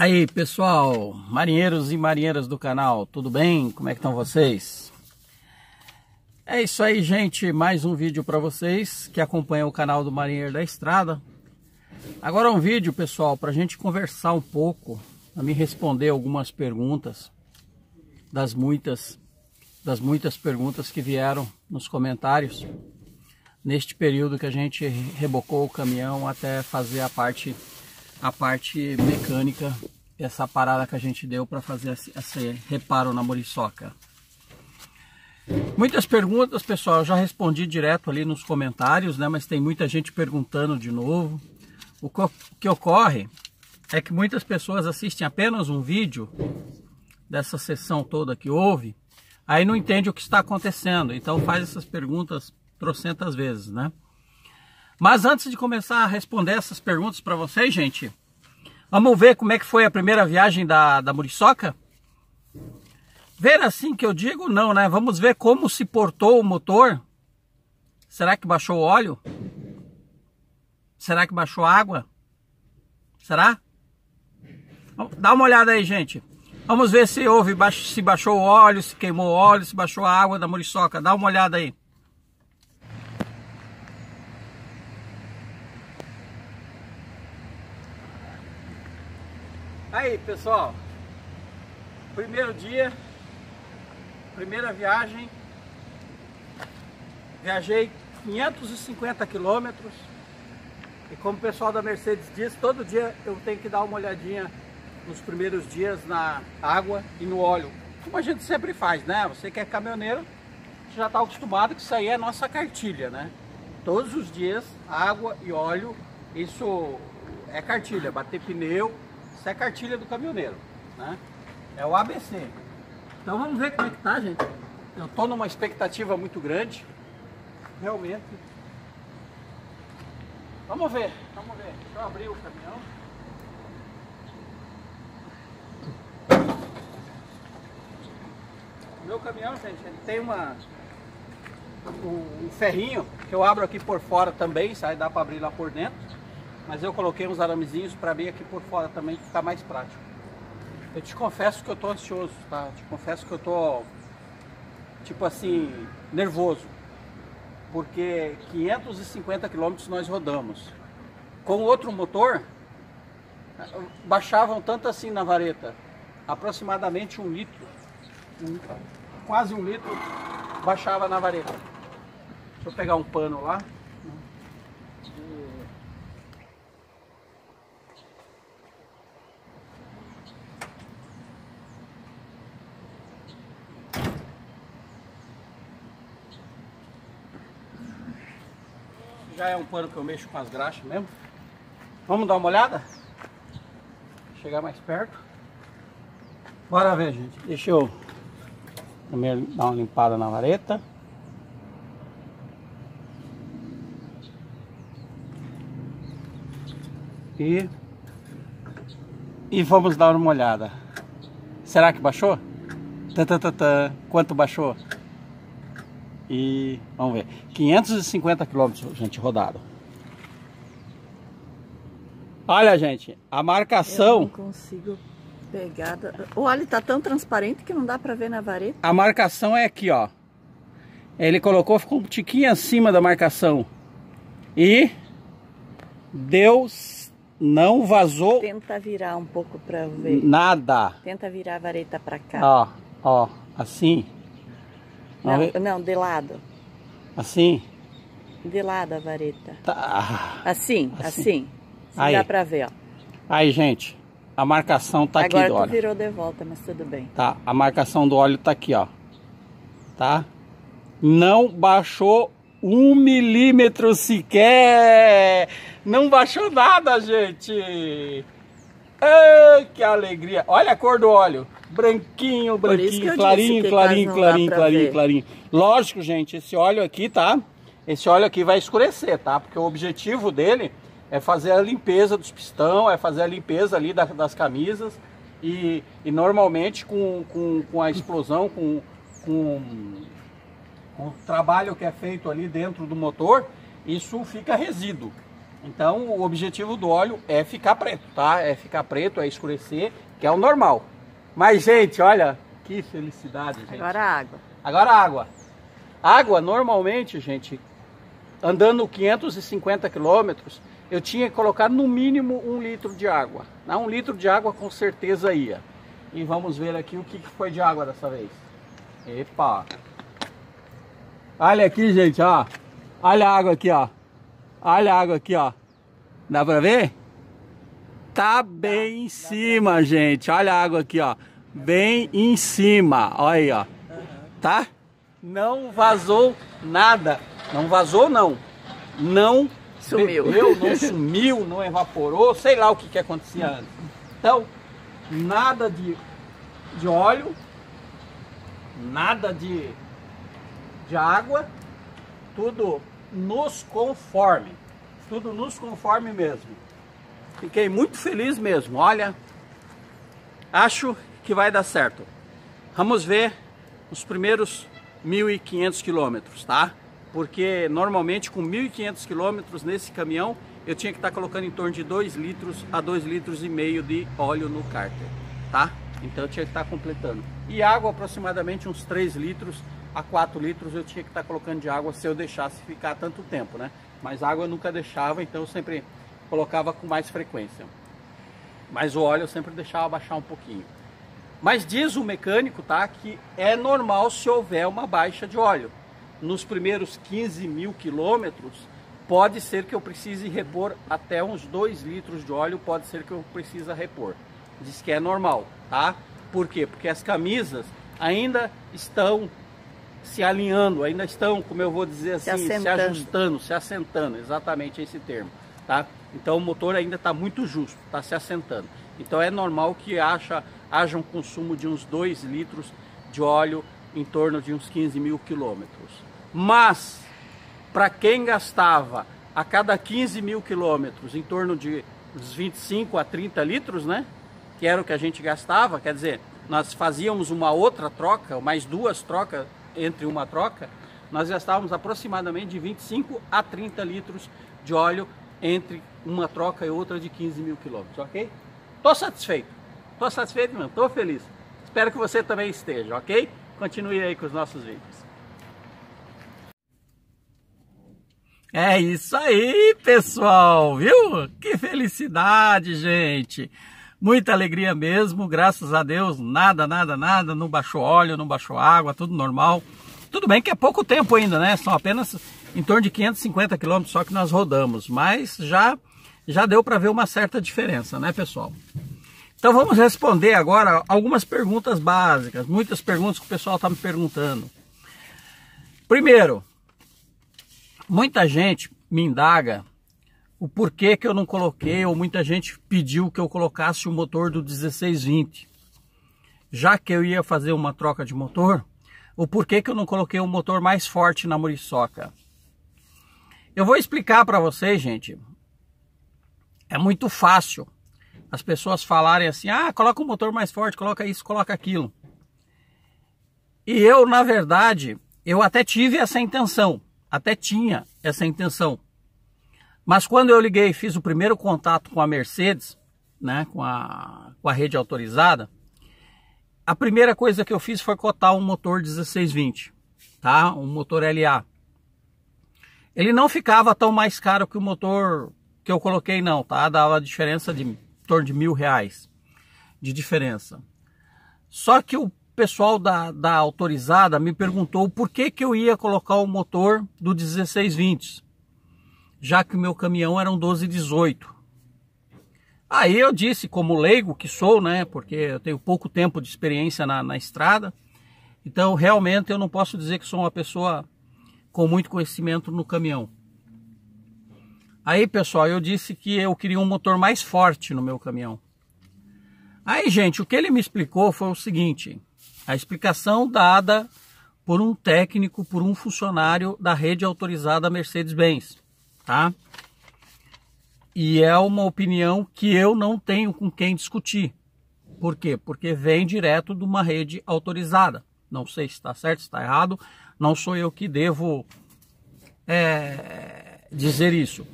Aí pessoal, marinheiros e marinheiras do canal, tudo bem? Como é que estão vocês? É isso aí gente, mais um vídeo para vocês que acompanham o canal do Marinheiro da Estrada. Agora um vídeo pessoal para a gente conversar um pouco, a me responder algumas perguntas das muitas, das muitas perguntas que vieram nos comentários neste período que a gente rebocou o caminhão até fazer a parte a parte mecânica, essa parada que a gente deu para fazer esse, reparo na muriçoca. Muitas perguntas, pessoal, eu já respondi direto ali nos comentários, né? Mas tem muita gente perguntando de novo. O que ocorre é que muitas pessoas assistem apenas um vídeo dessa sessão toda que houve, aí não entende o que está acontecendo, então faz essas perguntas trocentas vezes, né? Mas antes de começar a responder essas perguntas para vocês, gente, vamos ver como é que foi a primeira viagem da, da Muriçoca? Ver assim que eu digo, não, né? Vamos ver como se portou o motor. Será que baixou o óleo? Será que baixou a água? Será? Dá uma olhada aí, gente. Vamos ver se houve, se baixou o óleo, se queimou o óleo, se baixou a água da muriçoca. Dá uma olhada aí. Aí pessoal, primeiro dia, primeira viagem, viajei 550 quilômetros e como o pessoal da Mercedes diz, todo dia eu tenho que dar uma olhadinha nos primeiros dias na água e no óleo, como a gente sempre faz, né? Você que é caminhoneiro já está acostumado que isso aí é nossa cartilha, né? Todos os dias, água e óleo, isso é cartilha, bater pneu, isso é cartilha do caminhoneiro, né? É o ABC. Então vamos ver como é que tá, gente. Eu estou numa expectativa muito grande, realmente. Vamos ver, vamos ver. Deixa eu abrir o caminhão. O meu caminhão, gente, ele tem uma um ferrinho que eu abro aqui por fora também, sai dá para abrir lá por dentro mas eu coloquei uns aramezinhos para abrir aqui por fora também, que ficar tá mais prático. Eu te confesso que eu tô ansioso, tá? Te confesso que eu tô, tipo assim, nervoso. Porque 550 quilômetros nós rodamos. Com outro motor, baixavam tanto assim na vareta, aproximadamente um litro, um, quase um litro, baixava na vareta. Deixa eu pegar um pano lá. Já é um pano que eu mexo com as graxas mesmo. Vamos dar uma olhada? Chegar mais perto. Bora ver, gente. Deixa eu primeiro dar uma limpada na vareta. E, e vamos dar uma olhada. Será que baixou? Tã, Quanto baixou? e vamos ver, 550 quilômetros, gente, rodado. Olha, gente, a marcação... Eu não consigo pegar... O óleo tá tão transparente que não dá para ver na vareta. A marcação é aqui, ó. Ele colocou, ficou um tiquinho acima da marcação. E Deus não vazou... Tenta virar um pouco para ver. Nada. Tenta virar a vareta para cá. Ó, ó, assim... Não, não, de lado. Assim? De lado a vareta. Tá. Assim, assim. assim. Aí. Dá pra ver, ó. Aí, gente, a marcação tá Agora aqui do óleo. virou de volta, mas tudo bem. Tá, a marcação do óleo tá aqui, ó. Tá? Não baixou um milímetro sequer. Não baixou nada, gente. Ai, que alegria. Olha a cor do óleo branquinho, branquinho, clarinho, clarinho, clarinho, clarinho, clarinho. Lógico, gente, esse óleo aqui, tá? Esse óleo aqui vai escurecer, tá? Porque o objetivo dele é fazer a limpeza dos pistão, é fazer a limpeza ali da, das camisas. E, e normalmente com, com, com, a explosão, com, com, com o trabalho que é feito ali dentro do motor, isso fica resíduo. Então o objetivo do óleo é ficar preto, tá? É ficar preto, é escurecer, que é o normal. Mas, gente, olha que felicidade, gente. Agora água. Agora água. Água, normalmente, gente, andando 550 quilômetros, eu tinha que colocar no mínimo um litro de água. Ah, um litro de água com certeza ia. E vamos ver aqui o que foi de água dessa vez. Epa! Olha aqui, gente, ó. Olha a água aqui, ó. Olha a água aqui, ó. Dá pra ver? tá bem em cima, gente. Olha a água aqui, ó. Bem em cima. Olha aí, ó. Tá? Não vazou nada. Não vazou, não. Não sumiu. Bebeu, não sumiu, não evaporou. Sei lá o que, que acontecia antes. Então, nada de, de óleo. Nada de, de água. Tudo nos conforme. Tudo nos conforme mesmo. Fiquei muito feliz mesmo, olha. Acho que vai dar certo. Vamos ver os primeiros 1.500 quilômetros, tá? Porque normalmente com 1.500 quilômetros nesse caminhão, eu tinha que estar tá colocando em torno de 2 litros a 2 litros e meio de óleo no cárter, tá? Então eu tinha que estar tá completando. E água aproximadamente uns 3 litros a 4 litros eu tinha que estar tá colocando de água se eu deixasse ficar tanto tempo, né? Mas água eu nunca deixava, então eu sempre colocava com mais frequência. Mas o óleo eu sempre deixava baixar um pouquinho. Mas diz o mecânico, tá, que é normal se houver uma baixa de óleo. Nos primeiros 15 mil quilômetros, pode ser que eu precise repor até uns 2 litros de óleo, pode ser que eu precise repor. Diz que é normal, tá? Por quê? Porque as camisas ainda estão se alinhando, ainda estão, como eu vou dizer assim, se, se ajustando, se assentando, exatamente esse termo, tá? Então o motor ainda está muito justo, está se assentando. Então é normal que haja, haja um consumo de uns 2 litros de óleo em torno de uns 15 mil quilômetros. Mas, para quem gastava a cada 15 mil quilômetros em torno de uns 25 a 30 litros, né? Que era o que a gente gastava, quer dizer, nós fazíamos uma outra troca, mais duas trocas entre uma troca, nós gastávamos aproximadamente de 25 a 30 litros de óleo entre uma troca e outra de 15 mil quilômetros, ok? Tô satisfeito, tô satisfeito mano, tô feliz. Espero que você também esteja, ok? Continue aí com os nossos vídeos. É isso aí, pessoal, viu? Que felicidade, gente! Muita alegria mesmo, graças a Deus, nada, nada, nada, não baixou óleo, não baixou água, tudo normal. Tudo bem que é pouco tempo ainda, né? São apenas em torno de 550 quilômetros só que nós rodamos, mas já, já deu para ver uma certa diferença, né pessoal? Então vamos responder agora algumas perguntas básicas, muitas perguntas que o pessoal está me perguntando. Primeiro, muita gente me indaga o porquê que eu não coloquei, ou muita gente pediu que eu colocasse o motor do 1620. Já que eu ia fazer uma troca de motor, o porquê que eu não coloquei um motor mais forte na Muriçoca. Eu vou explicar para vocês, gente. É muito fácil as pessoas falarem assim: ah, coloca um motor mais forte, coloca isso, coloca aquilo. E eu, na verdade, eu até tive essa intenção, até tinha essa intenção. Mas quando eu liguei e fiz o primeiro contato com a Mercedes, né, com a, com a rede autorizada, a primeira coisa que eu fiz foi cotar um motor 1620, tá? Um motor LA. Ele não ficava tão mais caro que o motor que eu coloquei não, tá? Dava diferença de em torno de mil reais de diferença. Só que o pessoal da, da autorizada me perguntou por que, que eu ia colocar o motor do 1620, já que o meu caminhão era um 1218. Aí eu disse, como leigo que sou, né, porque eu tenho pouco tempo de experiência na, na estrada, então realmente eu não posso dizer que sou uma pessoa com muito conhecimento no caminhão. Aí, pessoal, eu disse que eu queria um motor mais forte no meu caminhão. Aí, gente, o que ele me explicou foi o seguinte: a explicação dada por um técnico, por um funcionário da rede autorizada Mercedes-Benz, tá? E é uma opinião que eu não tenho com quem discutir. Por quê? Porque vem direto de uma rede autorizada. Não sei se está certo, se está errado. Não sou eu que devo é, dizer isso.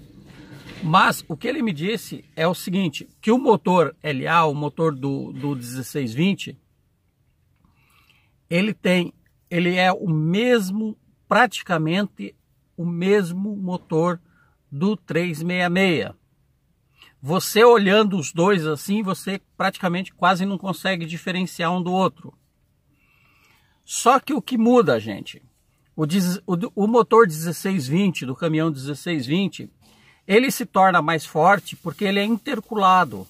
Mas o que ele me disse é o seguinte, que o motor LA, o motor do, do 1620, ele tem, ele é o mesmo, praticamente o mesmo motor do 366. Você olhando os dois assim, você praticamente quase não consegue diferenciar um do outro. Só que o que muda, gente, o, o, o motor 1620 do caminhão 1620, ele se torna mais forte porque ele é interculado.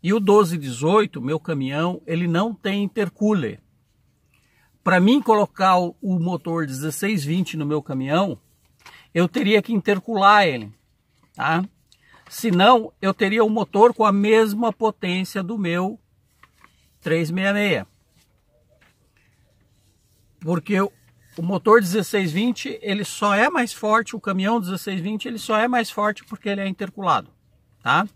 E o 1218, meu caminhão, ele não tem intercooler. Para mim colocar o, o motor 1620 no meu caminhão, eu teria que intercular ele, tá? Senão, eu teria um motor com a mesma potência do meu 366 porque o motor 1620 ele só é mais forte, o caminhão 1620 ele só é mais forte porque ele é interculado, tá?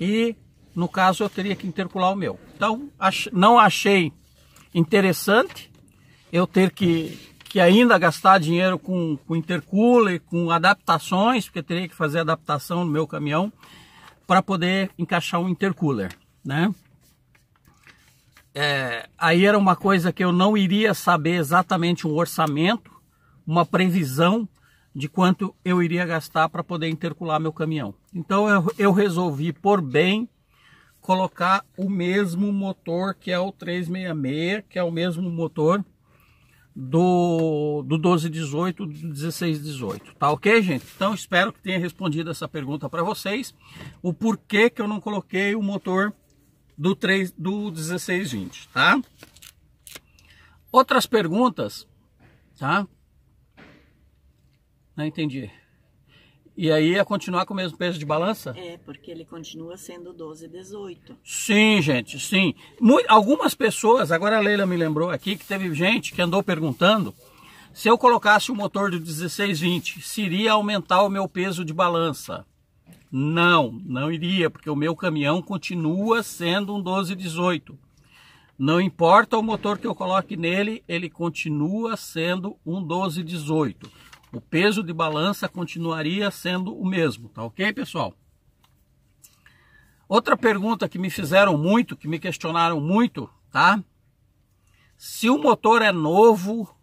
E no caso eu teria que intercular o meu. Então ach não achei interessante eu ter que, que ainda gastar dinheiro com, com intercooler, com adaptações, porque teria que fazer adaptação no meu caminhão para poder encaixar um intercooler, né? é, aí era uma coisa que eu não iria saber exatamente um orçamento, uma previsão de quanto eu iria gastar para poder intercular meu caminhão. Então eu, eu, resolvi, por bem, colocar o mesmo motor que é o 366, que é o mesmo motor do, do 1218, do 1618. Tá ok, gente? Então espero que tenha respondido essa pergunta para vocês. O porquê que eu não coloquei o motor do 3 do 1620, tá? Outras perguntas, tá? Não entendi. E aí ia é continuar com o mesmo peso de balança? É, porque ele continua sendo 12, 18. Sim, gente, sim. Muito, algumas pessoas, agora a Leila me lembrou aqui que teve gente que andou perguntando se eu colocasse o motor do 1620, se iria aumentar o meu peso de balança. Não, não iria, porque o meu caminhão continua sendo um 1218. Não importa o motor que eu coloque nele, ele continua sendo um 1218. O peso de balança continuaria sendo o mesmo, tá ok, pessoal? Outra pergunta que me fizeram muito, que me questionaram muito, tá? Se o motor é novo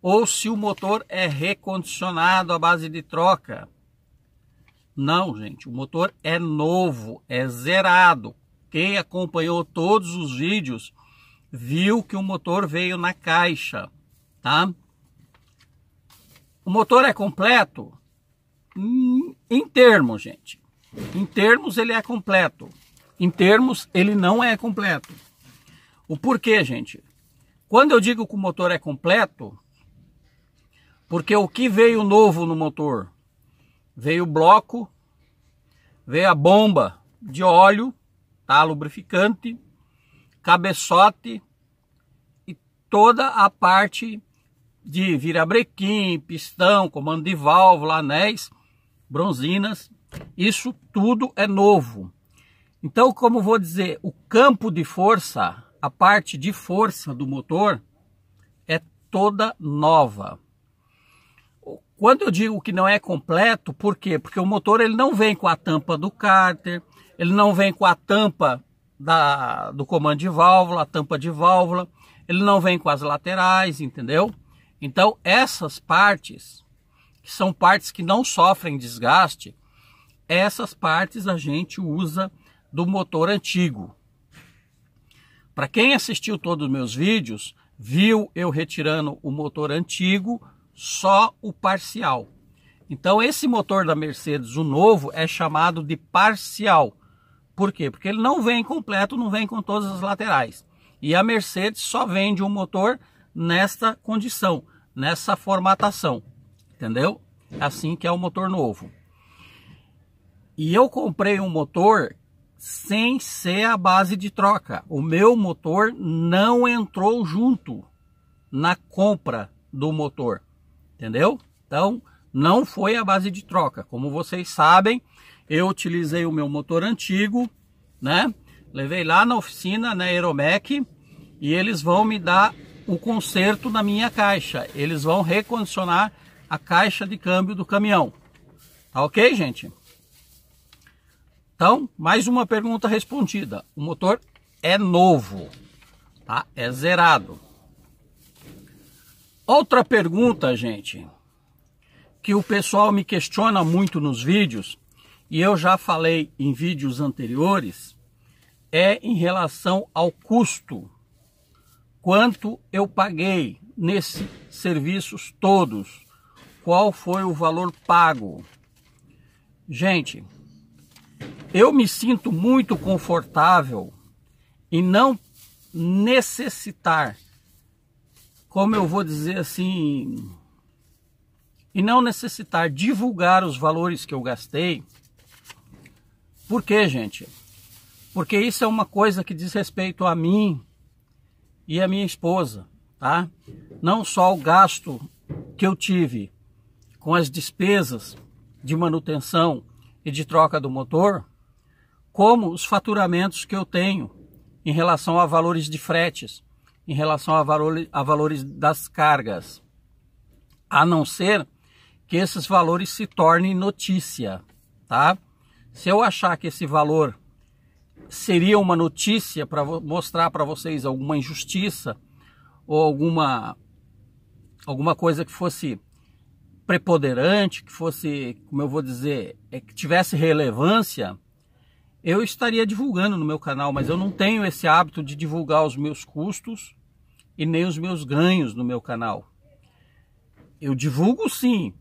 ou se o motor é recondicionado à base de troca. Não, gente, o motor é novo, é zerado. Quem acompanhou todos os vídeos viu que o motor veio na caixa, tá? O motor é completo? Hum, em termos, gente. Em termos ele é completo. Em termos ele não é completo. O porquê, gente? Quando eu digo que o motor é completo, porque o que veio novo no motor? veio o bloco, veio a bomba de óleo, tá? Lubrificante, cabeçote e toda a parte de virabrequim, pistão, comando de válvula, anéis, bronzinas, isso tudo é novo. Então, como vou dizer, o campo de força, a parte de força do motor é toda nova. Quando eu digo que não é completo, por quê? Porque o motor ele não vem com a tampa do cárter, ele não vem com a tampa da, do comando de válvula, a tampa de válvula, ele não vem com as laterais, entendeu? Então essas partes, que são partes que não sofrem desgaste, essas partes a gente usa do motor antigo. Para quem assistiu todos os meus vídeos, viu eu retirando o motor antigo só o parcial. Então esse motor da Mercedes, o novo, é chamado de parcial. Por quê? Porque ele não vem completo, não vem com todas as laterais. E a Mercedes só vende um motor nesta condição, nessa formatação. Entendeu? Assim que é o motor novo. E eu comprei um motor sem ser a base de troca. O meu motor não entrou junto na compra do motor entendeu? Então, não foi a base de troca. Como vocês sabem, eu utilizei o meu motor antigo, né? Levei lá na oficina, na né, Aeromec, e eles vão me dar o conserto na minha caixa. Eles vão recondicionar a caixa de câmbio do caminhão. Tá ok, gente? Então, mais uma pergunta respondida. O motor é novo, tá? É zerado. Outra pergunta, gente, que o pessoal me questiona muito nos vídeos, e eu já falei em vídeos anteriores, é em relação ao custo. Quanto eu paguei nesses serviços todos? Qual foi o valor pago? Gente, eu me sinto muito confortável em não necessitar como eu vou dizer assim, e não necessitar divulgar os valores que eu gastei. Por quê, gente? Porque isso é uma coisa que diz respeito a mim e a minha esposa, tá? Não só o gasto que eu tive com as despesas de manutenção e de troca do motor, como os faturamentos que eu tenho em relação a valores de fretes em relação a, valor, a valores das cargas, a não ser que esses valores se tornem notícia, tá? Se eu achar que esse valor seria uma notícia para mostrar para vocês alguma injustiça ou alguma alguma coisa que fosse preponderante, que fosse, como eu vou dizer, é, que tivesse relevância, eu estaria divulgando no meu canal, mas eu não tenho esse hábito de divulgar os meus custos e nem os meus ganhos no meu canal. Eu divulgo sim,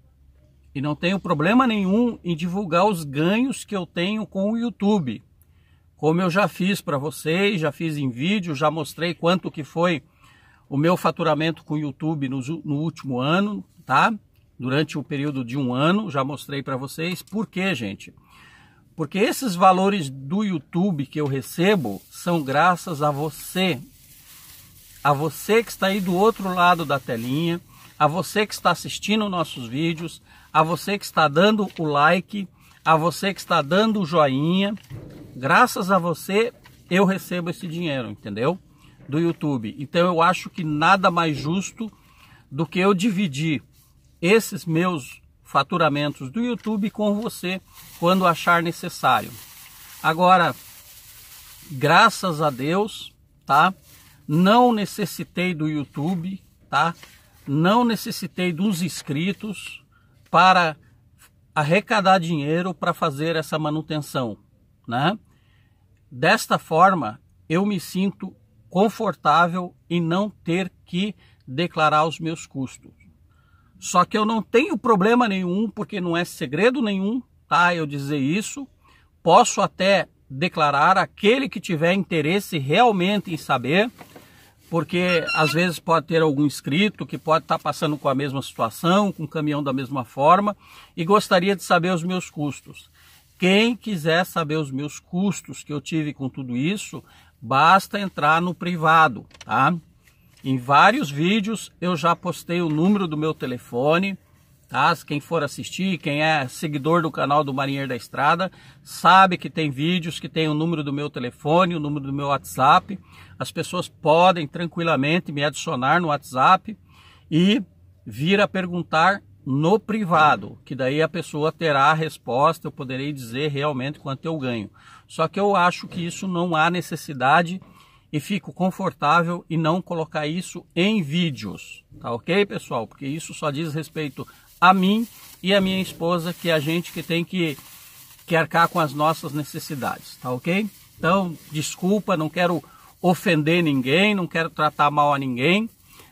e não tenho problema nenhum em divulgar os ganhos que eu tenho com o YouTube. Como eu já fiz para vocês, já fiz em vídeo, já mostrei quanto que foi o meu faturamento com o YouTube no, no último ano, tá? Durante o período de um ano, já mostrei para vocês. Por quê, gente? Porque esses valores do YouTube que eu recebo são graças a você. A você que está aí do outro lado da telinha, a você que está assistindo nossos vídeos, a você que está dando o like, a você que está dando o joinha. Graças a você eu recebo esse dinheiro, entendeu? Do YouTube. Então eu acho que nada mais justo do que eu dividir esses meus faturamentos do YouTube com você quando achar necessário. Agora, graças a Deus, tá? Não necessitei do YouTube, tá? Não necessitei dos inscritos para arrecadar dinheiro para fazer essa manutenção, né? Desta forma, eu me sinto confortável em não ter que declarar os meus custos. Só que eu não tenho problema nenhum, porque não é segredo nenhum, tá? Eu dizer isso. Posso até declarar aquele que tiver interesse realmente em saber, porque às vezes pode ter algum inscrito que pode estar tá passando com a mesma situação, com o caminhão da mesma forma e gostaria de saber os meus custos. Quem quiser saber os meus custos que eu tive com tudo isso, basta entrar no privado, tá? Em vários vídeos eu já postei o número do meu telefone, tá? Quem for assistir, quem é seguidor do canal do Marinheiro da Estrada, sabe que tem vídeos que tem o número do meu telefone, o número do meu WhatsApp. As pessoas podem tranquilamente me adicionar no WhatsApp e vir a perguntar no privado, que daí a pessoa terá a resposta, eu poderei dizer realmente quanto eu ganho. Só que eu acho que isso não há necessidade e fico confortável e não colocar isso em vídeos, tá ok, pessoal? Porque isso só diz respeito a mim e a minha esposa, que é a gente que tem que, que arcar com as nossas necessidades, tá ok? Então, desculpa, não quero ofender ninguém, não quero tratar mal a ninguém,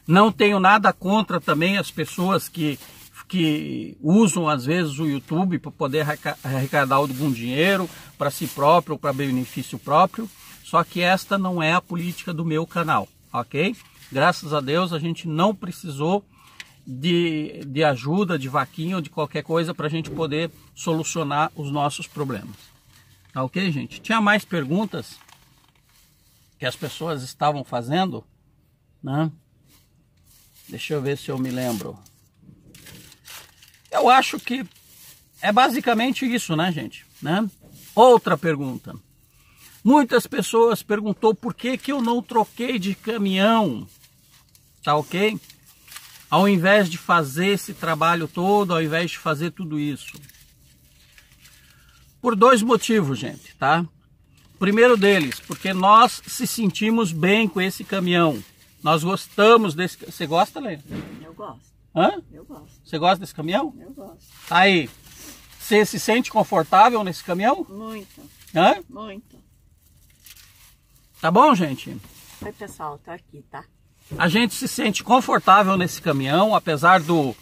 não tenho nada contra também as pessoas que, que usam às vezes o YouTube para poder arrecadar algum dinheiro para si próprio, ou para benefício próprio. Só que esta não é a política do meu canal, ok? Graças a Deus a gente não precisou de, de ajuda, de vaquinha ou de qualquer coisa para a gente poder solucionar os nossos problemas. Tá ok, gente? Tinha mais perguntas que as pessoas estavam fazendo, né? Deixa eu ver se eu me lembro. Eu acho que é basicamente isso, né, gente? Né? Outra pergunta. Muitas pessoas perguntou por que, que eu não troquei de caminhão, tá ok? Ao invés de fazer esse trabalho todo, ao invés de fazer tudo isso. Por dois motivos, gente, tá? Primeiro deles, porque nós se sentimos bem com esse caminhão. Nós gostamos desse. Você gosta, Leandro? Eu gosto. Hã? Eu gosto. Você gosta desse caminhão? Eu gosto. Aí. Você se sente confortável nesse caminhão? Muito. Hã? Muito. Tá bom, gente? Oi, pessoal, tô aqui, tá? A gente se sente confortável nesse caminhão, apesar do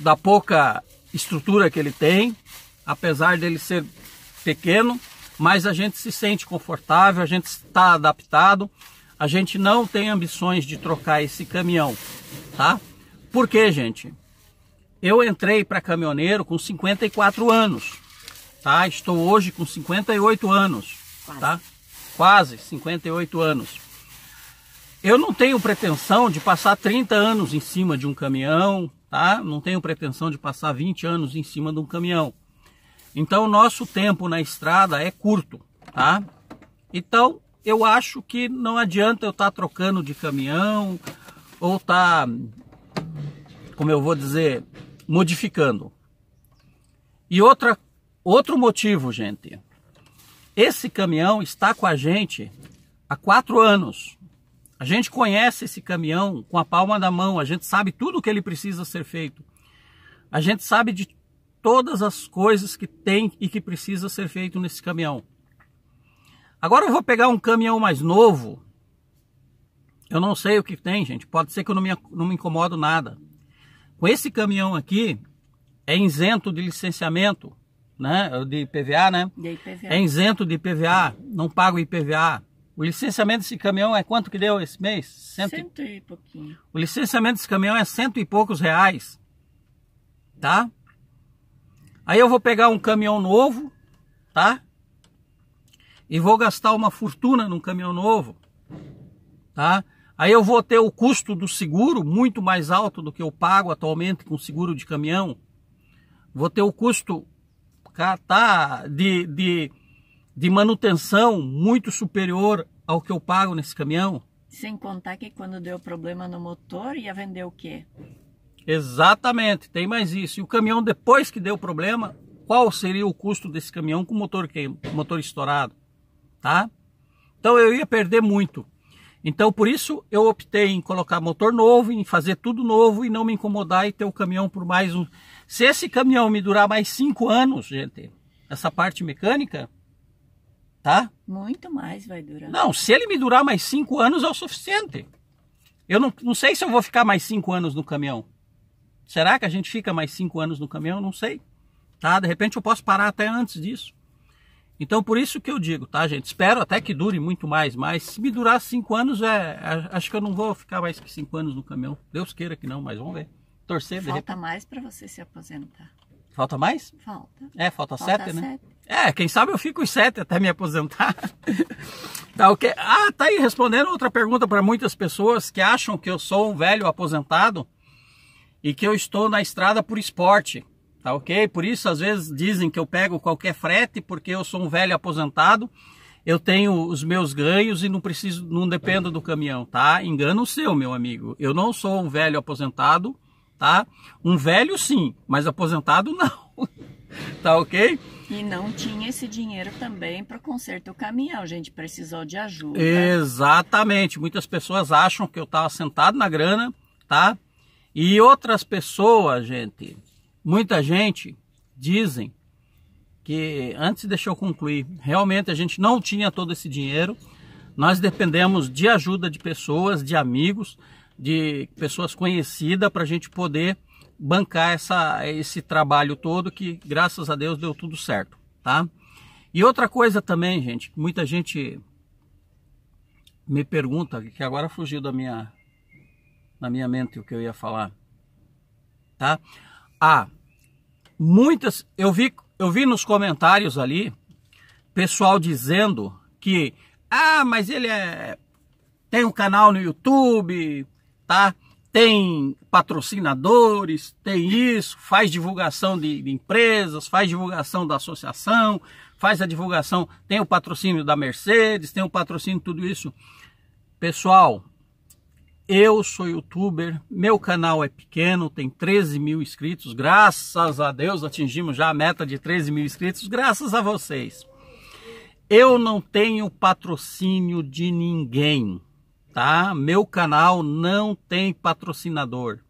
da pouca estrutura que ele tem, apesar dele ser pequeno, mas a gente se sente confortável, a gente está adaptado, a gente não tem ambições de trocar esse caminhão, tá? Por quê, gente? Eu entrei para caminhoneiro com 54 anos, tá? Estou hoje com 58 anos, Quase. tá? quase 58 anos. Eu não tenho pretensão de passar 30 anos em cima de um caminhão, tá? Não tenho pretensão de passar 20 anos em cima de um caminhão. Então, nosso tempo na estrada é curto, tá? Então, eu acho que não adianta eu estar tá trocando de caminhão ou tá, como eu vou dizer, modificando. E outra, outro motivo, gente, esse caminhão está com a gente há quatro anos. A gente conhece esse caminhão com a palma da mão, a gente sabe tudo o que ele precisa ser feito. A gente sabe de todas as coisas que tem e que precisa ser feito nesse caminhão. Agora eu vou pegar um caminhão mais novo. Eu não sei o que tem, gente. Pode ser que eu não me, não me incomodo nada. Com esse caminhão aqui, é isento de licenciamento né, de IPVA, né? De IPVA. É isento de IPVA, não paga o IPVA. O licenciamento desse caminhão é quanto que deu esse mês? Cento, cento e pouquinho. O licenciamento desse caminhão é cento e poucos reais, tá? Aí eu vou pegar um caminhão novo, tá? E vou gastar uma fortuna num caminhão novo, tá? Aí eu vou ter o custo do seguro muito mais alto do que eu pago atualmente com seguro de caminhão. Vou ter o custo Tá, tá de, de, de manutenção muito superior ao que eu pago nesse caminhão. Sem contar que quando deu problema no motor ia vender o quê? Exatamente, tem mais isso. E o caminhão depois que deu problema, qual seria o custo desse caminhão com motor que motor estourado, tá? Então eu ia perder muito. Então por isso eu optei em colocar motor novo, em fazer tudo novo e não me incomodar e ter o caminhão por mais um, se esse caminhão me durar mais cinco anos, gente, essa parte mecânica, tá? Muito mais vai durar. Não, se ele me durar mais cinco anos é o suficiente. Eu não, não sei se eu vou ficar mais cinco anos no caminhão. Será que a gente fica mais cinco anos no caminhão? Não sei. Tá? De repente eu posso parar até antes disso. Então por isso que eu digo, tá, gente? Espero até que dure muito mais, mas se me durar cinco anos, é, é acho que eu não vou ficar mais que cinco anos no caminhão. Deus queira que não, mas vamos ver torcer. Falta mais para você se aposentar. Falta mais? Falta. É, falta, falta sete, né? Sete. É, quem sabe eu fico os sete até me aposentar. tá ok. Ah, tá aí respondendo outra pergunta para muitas pessoas que acham que eu sou um velho aposentado e que eu estou na estrada por esporte. Tá ok? Por isso, às vezes dizem que eu pego qualquer frete porque eu sou um velho aposentado. Eu tenho os meus ganhos e não preciso, não dependo do caminhão, tá? Engano seu, meu amigo. Eu não sou um velho aposentado tá? Um velho sim, mas aposentado não. tá ok? E não tinha esse dinheiro também para consertar o caminhão, a gente precisou de ajuda. Exatamente. Muitas pessoas acham que eu estava sentado na grana, tá? E outras pessoas, gente, muita gente dizem que antes deixa eu concluir, realmente a gente não tinha todo esse dinheiro. Nós dependemos de ajuda de pessoas, de amigos de pessoas conhecidas para a gente poder bancar essa, esse trabalho todo que, graças a Deus, deu tudo certo, tá? E outra coisa também, gente, muita gente me pergunta, que agora fugiu da minha, da minha mente o que eu ia falar, tá? Ah, muitas, eu vi, eu vi nos comentários ali, pessoal dizendo que, ah, mas ele é, tem um canal no YouTube, tá? Tem patrocinadores, tem isso, faz divulgação de, de empresas, faz divulgação da associação, faz a divulgação, tem o patrocínio da Mercedes, tem o patrocínio tudo isso. Pessoal, eu sou youtuber, meu canal é pequeno, tem 13 mil inscritos, graças a Deus atingimos já a meta de 13 mil inscritos, graças a vocês. Eu não tenho patrocínio de ninguém tá? Meu canal não tem patrocinador.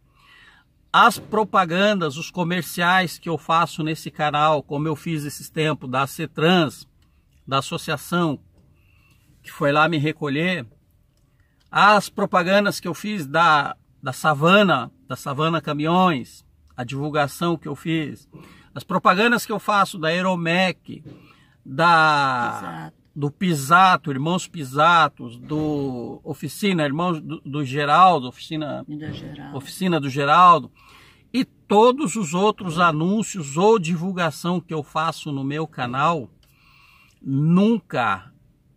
As propagandas, os comerciais que eu faço nesse canal, como eu fiz esses tempos da Cetrans, da associação que foi lá me recolher, as propagandas que eu fiz da, da Savana, da Savana Caminhões, a divulgação que eu fiz, as propagandas que eu faço da Aeromec, da Exato do Pisato, Irmãos Pisatos, do Oficina, Irmãos do, do Geraldo, Oficina do Geraldo. Oficina do Geraldo, e todos os outros anúncios ou divulgação que eu faço no meu canal, nunca,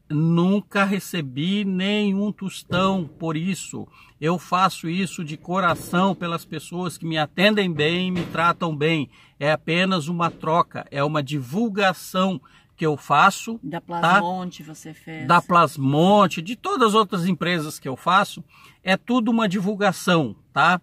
nunca recebi nenhum tostão por isso. Eu faço isso de coração pelas pessoas que me atendem bem, me tratam bem. É apenas uma troca, é uma divulgação que eu faço. Da tá? Plasmonte tá? você fez. Da Plasmonte, de todas as outras empresas que eu faço, é tudo uma divulgação, tá?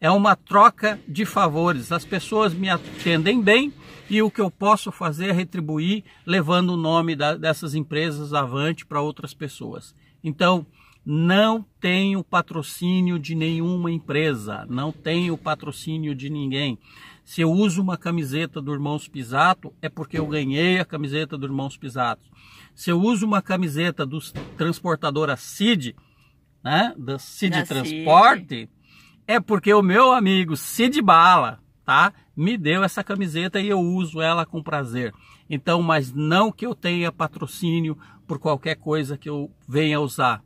É uma troca de favores. As pessoas me atendem bem e o que eu posso fazer é retribuir levando o nome da, dessas empresas avante para outras pessoas. Então, não tenho patrocínio de nenhuma empresa, não tenho patrocínio de ninguém. Se eu uso uma camiseta do Irmãos Pisato, é porque eu ganhei a camiseta do Irmãos Pisato. Se eu uso uma camiseta dos transportadora CID, né, da CID da Transporte, CID. é porque o meu amigo CID Bala, tá, me deu essa camiseta e eu uso ela com prazer. Então, mas não que eu tenha patrocínio por qualquer coisa que eu venha usar,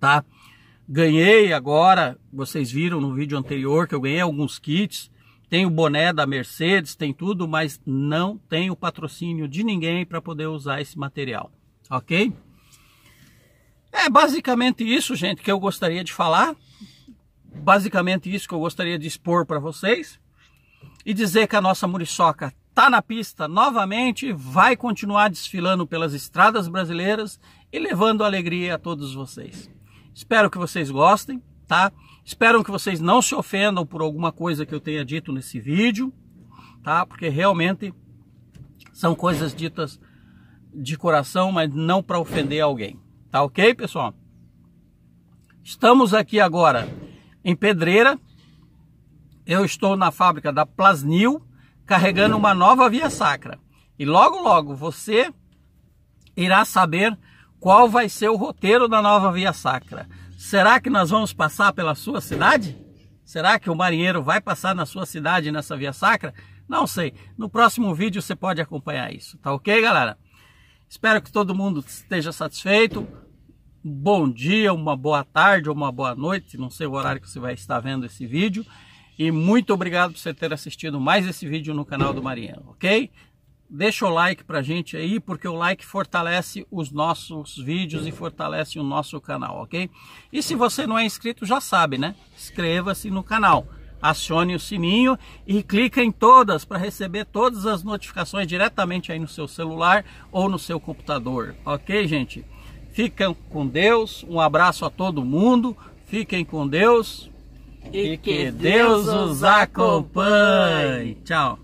tá? Ganhei agora, vocês viram no vídeo anterior que eu ganhei alguns kits tem o boné da Mercedes, tem tudo, mas não tem o patrocínio de ninguém para poder usar esse material, ok? É basicamente isso, gente, que eu gostaria de falar. Basicamente isso que eu gostaria de expor para vocês. E dizer que a nossa muriçoca está na pista novamente, vai continuar desfilando pelas estradas brasileiras e levando alegria a todos vocês. Espero que vocês gostem, tá? Espero que vocês não se ofendam por alguma coisa que eu tenha dito nesse vídeo, tá? Porque realmente são coisas ditas de coração, mas não para ofender alguém. Tá ok, pessoal? Estamos aqui agora em Pedreira. Eu estou na fábrica da Plasnil, carregando uma nova via sacra. E logo, logo você irá saber qual vai ser o roteiro da nova Via Sacra? Será que nós vamos passar pela sua cidade? Será que o marinheiro vai passar na sua cidade nessa Via Sacra? Não sei. No próximo vídeo você pode acompanhar isso, tá ok, galera? Espero que todo mundo esteja satisfeito. Bom dia, uma boa tarde ou uma boa noite, não sei o horário que você vai estar vendo esse vídeo. E muito obrigado por você ter assistido mais esse vídeo no canal do Marinheiro, ok? deixa o like pra gente aí, porque o like fortalece os nossos vídeos e fortalece o nosso canal, ok? E se você não é inscrito, já sabe, né? Inscreva-se no canal, acione o sininho e clica em todas para receber todas as notificações diretamente aí no seu celular ou no seu computador, ok, gente? Fiquem com Deus, um abraço a todo mundo, fiquem com Deus e que Deus os acompanhe. Tchau.